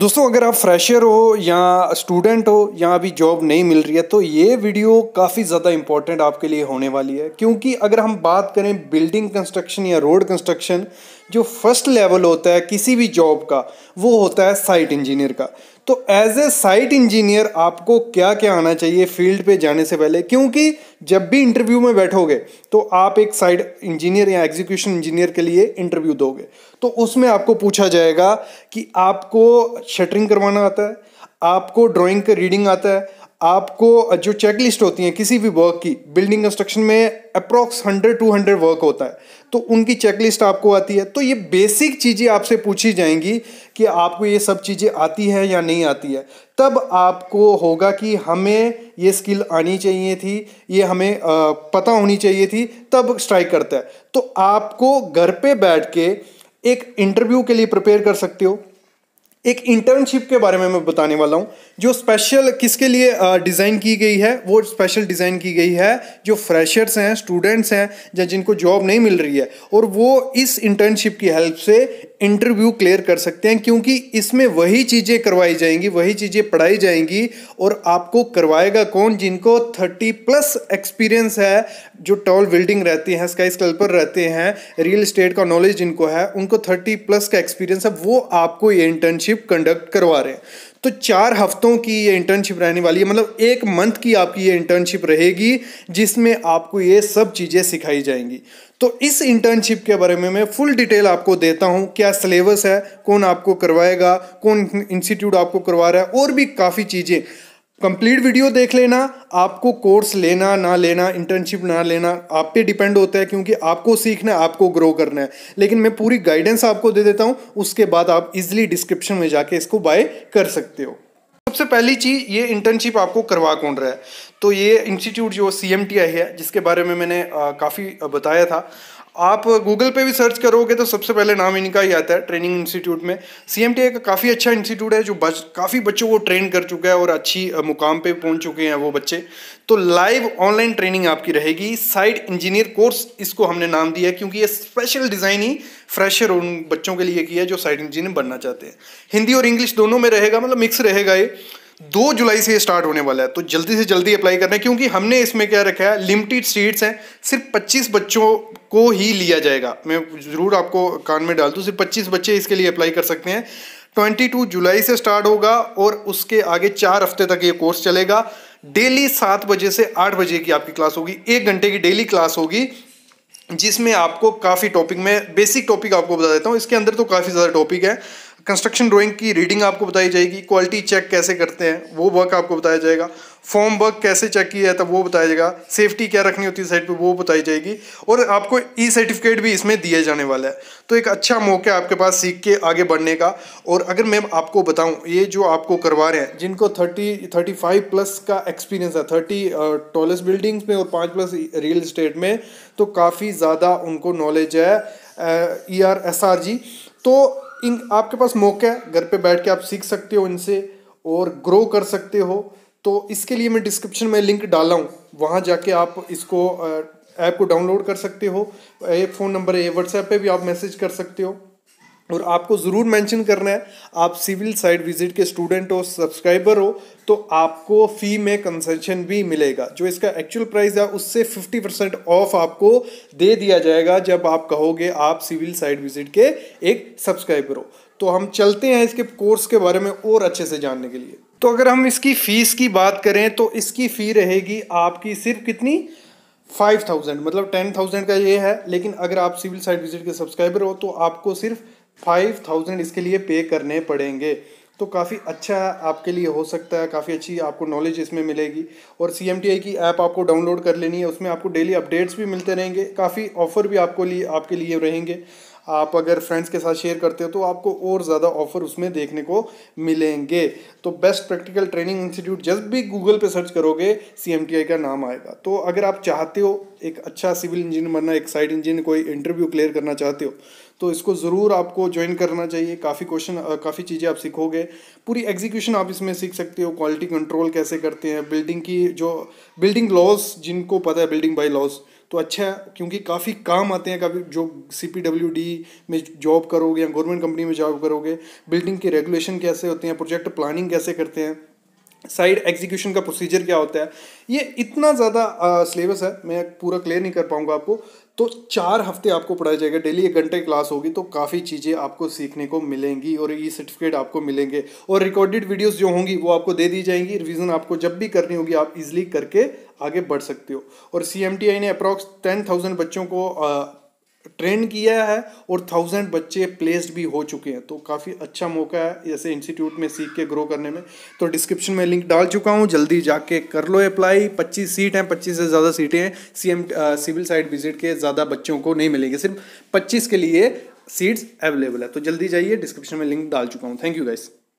दोस्तों अगर आप फ्रेशर हो या स्टूडेंट हो या अभी जॉब नहीं मिल रही है तो ये वीडियो काफ़ी ज़्यादा इंपॉर्टेंट आपके लिए होने वाली है क्योंकि अगर हम बात करें बिल्डिंग कंस्ट्रक्शन या रोड कंस्ट्रक्शन जो फर्स्ट लेवल होता है किसी भी जॉब का वो होता है साइट इंजीनियर का तो एज ए साइट इंजीनियर आपको क्या क्या आना चाहिए फील्ड पे जाने से पहले क्योंकि जब भी इंटरव्यू में बैठोगे तो आप एक साइट इंजीनियर या एग्जीक्यूशन इंजीनियर के लिए इंटरव्यू दोगे तो उसमें आपको पूछा जाएगा कि आपको शटरिंग करवाना आता है आपको ड्राइंग का रीडिंग आता है आपको जो चेक लिस्ट होती है किसी भी वर्क की बिल्डिंग कंस्ट्रक्शन में approx hundred to hundred work होता है तो उनकी चेक लिस्ट आपको आती है तो ये बेसिक चीज़ें आपसे पूछी जाएंगी कि आपको ये सब चीज़ें आती है या नहीं आती है तब आपको होगा कि हमें ये स्किल आनी चाहिए थी ये हमें पता होनी चाहिए थी तब स्ट्राइक करता है तो आपको घर पे बैठ के एक इंटरव्यू के लिए प्रिपेयर कर सकते हो एक इंटर्नशिप के बारे में मैं बताने वाला हूँ जो स्पेशल किसके लिए डिज़ाइन की गई है वो स्पेशल डिज़ाइन की गई है जो फ्रेशर्स हैं स्टूडेंट्स हैं या जिनको जॉब नहीं मिल रही है और वो इस इंटर्नशिप की हेल्प से इंटरव्यू क्लियर कर सकते हैं क्योंकि इसमें वही चीज़ें करवाई जाएंगी वही चीज़ें पढ़ाई जाएंगी और आपको करवाएगा कौन जिनको थर्टी प्लस एक्सपीरियंस है जो टॉल बिल्डिंग रहती है स्काई स्कल्पर रहते हैं रियल इस्टेट का नॉलेज जिनको है उनको थर्टी प्लस का एक्सपीरियंस है वो आपको ये इंटर्नशिप कंडक्ट करवा रहे हैं तो चार हफ्तों की ये इंटर्नशिप रहने वाली है मतलब एक मंथ की आपकी ये इंटर्नशिप रहेगी जिसमें आपको ये सब चीज़ें सिखाई जाएंगी तो इस इंटर्नशिप के बारे में मैं फुल डिटेल आपको देता हूँ क्या सिलेबस है कौन आपको करवाएगा कौन इंस्टीट्यूट आपको करवा रहा है और भी काफ़ी चीज़ें कंप्लीट वीडियो देख लेना आपको कोर्स लेना ना लेना इंटर्नशिप ना लेना आप पे डिपेंड होता है क्योंकि आपको सीखना है आपको ग्रो करना है लेकिन मैं पूरी गाइडेंस आपको दे देता हूँ उसके बाद आप इजिली डिस्क्रिप्शन में जाके इसको बाय कर सकते हो सबसे पहली चीज़ ये इंटर्नशिप आपको करवा कौन रहा है तो ये इंस्टीट्यूट जो सी है जिसके बारे में मैंने काफ़ी बताया था आप गूगल पे भी सर्च करोगे तो सबसे पहले नाम इनका ही आता है ट्रेनिंग इंस्टीट्यूट में सी एम टी का काफ़ी अच्छा इंस्टीट्यूट है जो बच काफ़ी बच्चों को ट्रेन कर चुका है और अच्छी मुकाम पे पहुंच चुके हैं वो बच्चे तो लाइव ऑनलाइन ट्रेनिंग आपकी रहेगी साइट इंजीनियर कोर्स इसको हमने नाम दिया है क्योंकि ये स्पेशल डिज़ाइन ही फ्रेशर उन बच्चों के लिए किया है जो साइट इंजीनियर बनना चाहते हैं हिंदी और इंग्लिश दोनों में रहेगा मतलब मिक्स रहेगा ये दो जुलाई से स्टार्ट होने वाला है तो जल्दी से जल्दी अप्लाई करना है क्योंकि हमने इसमें क्या रखा है लिमिटेड सीट्स हैं सिर्फ 25 बच्चों को ही लिया जाएगा मैं ज़रूर आपको कान में डाल दूँ सिर्फ 25 बच्चे इसके लिए अप्लाई कर सकते हैं 22 जुलाई से स्टार्ट होगा और उसके आगे चार हफ्ते तक ये कोर्स चलेगा डेली सात बजे से आठ बजे की आपकी क्लास होगी एक घंटे की डेली क्लास होगी जिसमें आपको काफ़ी टॉपिक में बेसिक टॉपिक आपको बता देता हूँ इसके अंदर तो काफ़ी ज़्यादा टॉपिक है कंस्ट्रक्शन ड्राइंग की रीडिंग आपको बताई जाएगी क्वालिटी चेक कैसे करते हैं वो वर्क आपको बताया जाएगा फॉर्म वर्क कैसे चेक किया जाता है वो बताया जाएगा सेफ्टी क्या रखनी होती है साइड पे वो बताई जाएगी और आपको ई सर्टिफिकेट भी इसमें दिया जाने वाला है तो एक अच्छा मौका है आपके पास सीख के आगे बढ़ने का और अगर मैं आपको बताऊँ ये जो आपको करवा रहे हैं जिनको थर्टी थर्टी फाइव प्लस का एक्सपीरियंस है थर्टी टॉलेस बिल्डिंग्स में और पाँच प्लस रियल इस्टेट में तो काफ़ी ज़्यादा उनको नॉलेज है E R S R G तो इन आपके पास मौका है घर पे बैठ के आप सीख सकते हो इनसे और ग्रो कर सकते हो तो इसके लिए मैं डिस्क्रिप्शन में लिंक डाला हूँ वहाँ जाके आप इसको ऐप को डाउनलोड कर सकते हो ये फ़ोन नंबर है व्हाट्सएप पे भी आप मैसेज कर सकते हो और आपको ज़रूर मेंशन करना है आप सिविल साइड विजिट के स्टूडेंट हो सब्सक्राइबर हो तो आपको फ़ी में कंसेशन भी मिलेगा जो इसका एक्चुअल प्राइस है उससे 50 परसेंट ऑफ आपको दे दिया जाएगा जब आप कहोगे आप सिविल साइड विजिट के एक सब्सक्राइबर हो तो हम चलते हैं इसके कोर्स के बारे में और अच्छे से जानने के लिए तो अगर हम इसकी फ़ीस की बात करें तो इसकी फ़ी रहेगी आपकी सिर्फ कितनी फाइव थाउजेंड मतलब टेन थाउजेंड का ये है लेकिन अगर आप सिविल साइड विजिट के सब्सक्राइबर हो तो आपको सिर्फ फाइव थाउजेंड इसके लिए पे करने पड़ेंगे तो काफ़ी अच्छा आपके लिए हो सकता है काफ़ी अच्छी आपको नॉलेज इसमें मिलेगी और सी एम टी आई की ऐप आपको डाउनलोड कर लेनी है उसमें आपको डेली अपडेट्स भी मिलते रहेंगे काफ़ी ऑफर भी आपको लिए आपके लिए रहेंगे आप अगर फ्रेंड्स के साथ शेयर करते हो तो आपको और ज़्यादा ऑफर उसमें देखने को मिलेंगे तो बेस्ट प्रैक्टिकल ट्रेनिंग इंस्टीट्यूट जब भी गूगल पे सर्च करोगे सी का नाम आएगा तो अगर आप चाहते हो एक अच्छा सिविल इंजीनियर बनना एक साइड इंजीनियर कोई इंटरव्यू क्लियर करना चाहते हो तो इसको ज़रूर आपको ज्वाइन करना चाहिए काफ़ी क्वेश्चन काफ़ी चीज़ें आप सीखोगे पूरी एग्जीक्यूशन आप इसमें सीख सकते हो क्वालिटी कंट्रोल कैसे करते हैं बिल्डिंग की जो बिल्डिंग लॉस जिनको पता है बिल्डिंग बाई लॉस तो अच्छा है क्योंकि काफ़ी काम आते हैं कभी जो सी पी डब्ल्यू डी में जॉब करोगे या गवर्नमेंट कंपनी में जॉब करोगे बिल्डिंग के रेगुलेशन कैसे होते हैं प्रोजेक्ट प्लानिंग कैसे करते हैं साइड एग्जीक्यूशन का प्रोसीजर क्या होता है ये इतना ज़्यादा सिलेबस है मैं पूरा क्लियर नहीं कर पाऊंगा आपको तो चार हफ्ते आपको पढ़ाया जाएगा डेली एक घंटे क्लास होगी तो काफ़ी चीज़ें आपको सीखने को मिलेंगी और ई सर्टिफिकेट आपको मिलेंगे और रिकॉर्डेड वीडियोस जो होंगी वो आपको दे दी जाएंगी रिवीजन आपको जब भी करनी होगी आप इजिली करके आगे बढ़ सकते हो और सी ने अप्रॉक्स टेन थाउजेंड बच्चों को आ, ट्रेन किया है और थाउजेंड बच्चे प्लेस्ड भी हो चुके हैं तो काफ़ी अच्छा मौका है जैसे इंस्टीट्यूट में सीख के ग्रो करने में तो डिस्क्रिप्शन में लिंक डाल चुका हूँ जल्दी जाके कर लो अप्लाई पच्चीस सीट हैं पच्चीस से ज़्यादा सीटें हैं C M civil site visit के ज़्यादा बच्चों को नहीं मिलेंगे सिर्फ पच्चीस के लिए सीट्स अवेलेबल है तो जल्दी जाइए डिस्क्रिप्शन में लिंक डाल चुका हूँ थैंक यू गाइस